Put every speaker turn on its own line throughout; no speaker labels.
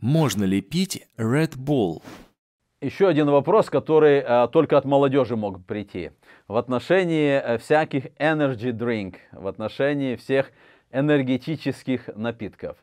Можно ли пить Red Bull? Еще один вопрос, который а, только от молодежи мог прийти. В отношении э, всяких energy drink, в отношении всех энергетических напитков.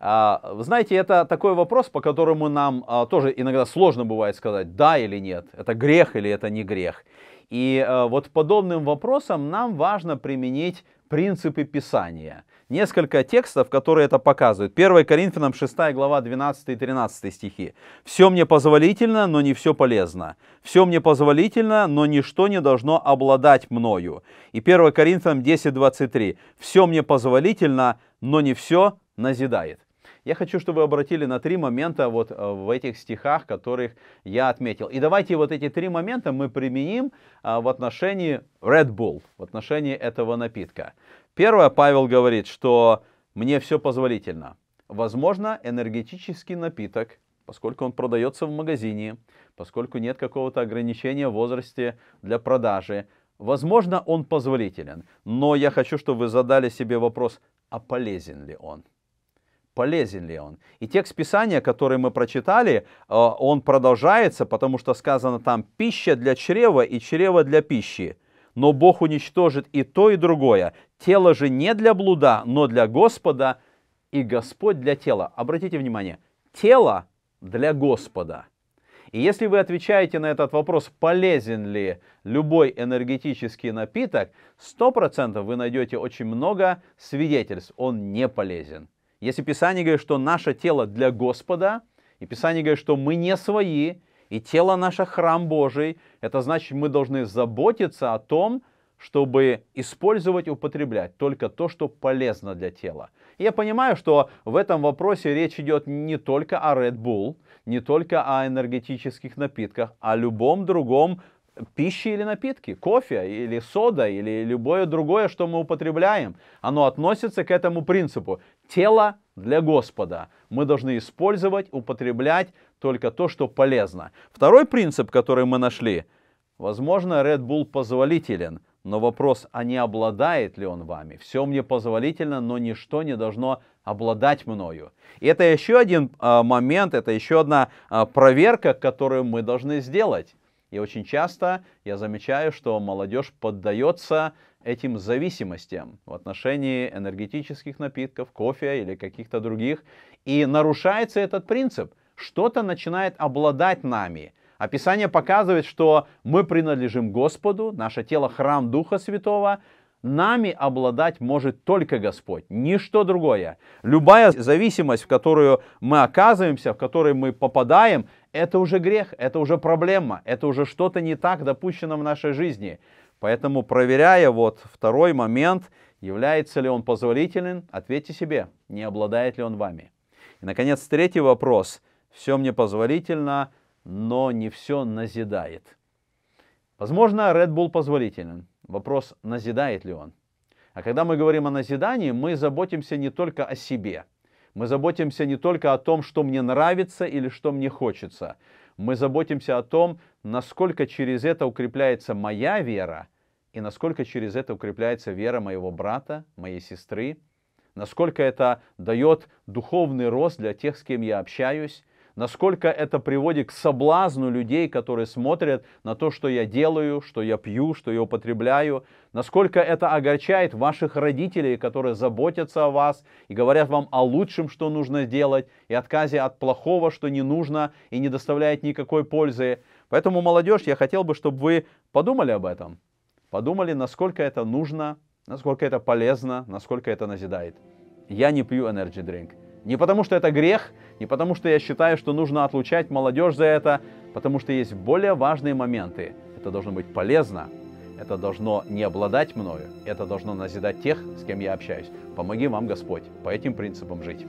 А, вы знаете, это такой вопрос, по которому нам а, тоже иногда сложно бывает сказать, да или нет, это грех или это не грех. И а, вот подобным вопросом нам важно применить принципы Писания. Несколько текстов, которые это показывают. 1 Коринфянам 6 глава 12 и 13 стихи. «Все мне позволительно, но не все полезно. Все мне позволительно, но ничто не должно обладать мною». И 1 Коринфянам 10, 23. «Все мне позволительно, но не все назидает». Я хочу, чтобы вы обратили на три момента вот э, в этих стихах, которых я отметил. И давайте вот эти три момента мы применим а, в отношении Red Bull, в отношении этого напитка. Первое, Павел говорит, что мне все позволительно. Возможно, энергетический напиток, поскольку он продается в магазине, поскольку нет какого-то ограничения в возрасте для продажи, возможно, он позволителен. Но я хочу, чтобы вы задали себе вопрос, а полезен ли он? полезен ли он. И текст Писания, который мы прочитали, э, он продолжается, потому что сказано там «пища для чрева и чрева для пищи». Но Бог уничтожит и то, и другое. Тело же не для блуда, но для Господа, и Господь для тела. Обратите внимание, тело для Господа. И если вы отвечаете на этот вопрос, полезен ли любой энергетический напиток, 100% вы найдете очень много свидетельств, он не полезен. Если Писание говорит, что наше тело для Господа, и Писание говорит, что мы не свои, и тело наше храм Божий, это значит, мы должны заботиться о том, чтобы использовать, употреблять только то, что полезно для тела. И я понимаю, что в этом вопросе речь идет не только о Red Bull, не только о энергетических напитках, а о любом другом пищи или напитки, кофе или сода или любое другое, что мы употребляем, оно относится к этому принципу. Тело для Господа. Мы должны использовать, употреблять только то, что полезно. Второй принцип, который мы нашли, возможно, Red Bull позволителен, но вопрос, а не обладает ли он вами? Все мне позволительно, но ничто не должно обладать мною. И это еще один э, момент, это еще одна э, проверка, которую мы должны сделать. И очень часто я замечаю, что молодежь поддается этим зависимостям в отношении энергетических напитков, кофе или каких-то других. И нарушается этот принцип. Что-то начинает обладать нами. Описание показывает, что мы принадлежим Господу, наше тело храм Духа Святого, Нами обладать может только Господь, ничто другое. Любая зависимость, в которую мы оказываемся, в которой мы попадаем, это уже грех, это уже проблема, это уже что-то не так допущено в нашей жизни. Поэтому, проверяя вот второй момент, является ли он позволителен, ответьте себе, не обладает ли он вами. И, наконец, третий вопрос. Все мне позволительно, но не все назидает. Возможно, Red Bull позволителен, Вопрос, назидает ли он. А когда мы говорим о назидании, мы заботимся не только о себе. Мы заботимся не только о том, что мне нравится или что мне хочется. Мы заботимся о том, насколько через это укрепляется моя вера и насколько через это укрепляется вера моего брата, моей сестры, насколько это дает духовный рост для тех, с кем я общаюсь, насколько это приводит к соблазну людей, которые смотрят на то, что я делаю, что я пью, что я употребляю, насколько это огорчает ваших родителей, которые заботятся о вас и говорят вам о лучшем, что нужно делать, и отказе от плохого, что не нужно и не доставляет никакой пользы. Поэтому, молодежь, я хотел бы, чтобы вы подумали об этом, подумали, насколько это нужно, насколько это полезно, насколько это назидает. Я не пью energy drink. Не потому, что это грех, не потому, что я считаю, что нужно отлучать молодежь за это, потому что есть более важные моменты. Это должно быть полезно, это должно не обладать мною, это должно назидать тех, с кем я общаюсь. Помоги вам, Господь, по этим принципам жить.